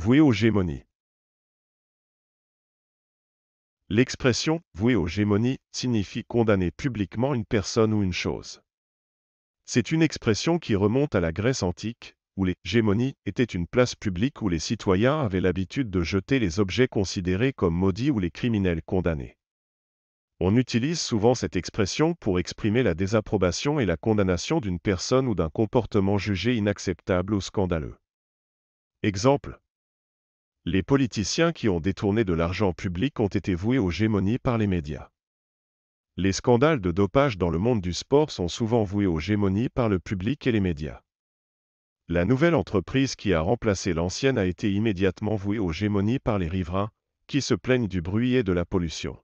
voué aux gémonies. L'expression voué aux gémonies signifie condamner publiquement une personne ou une chose. C'est une expression qui remonte à la Grèce antique, où les gémonies étaient une place publique où les citoyens avaient l'habitude de jeter les objets considérés comme maudits ou les criminels condamnés. On utilise souvent cette expression pour exprimer la désapprobation et la condamnation d'une personne ou d'un comportement jugé inacceptable ou scandaleux. Exemple les politiciens qui ont détourné de l'argent public ont été voués aux gémonies par les médias. Les scandales de dopage dans le monde du sport sont souvent voués aux gémonies par le public et les médias. La nouvelle entreprise qui a remplacé l'ancienne a été immédiatement vouée aux gémonies par les riverains, qui se plaignent du bruit et de la pollution.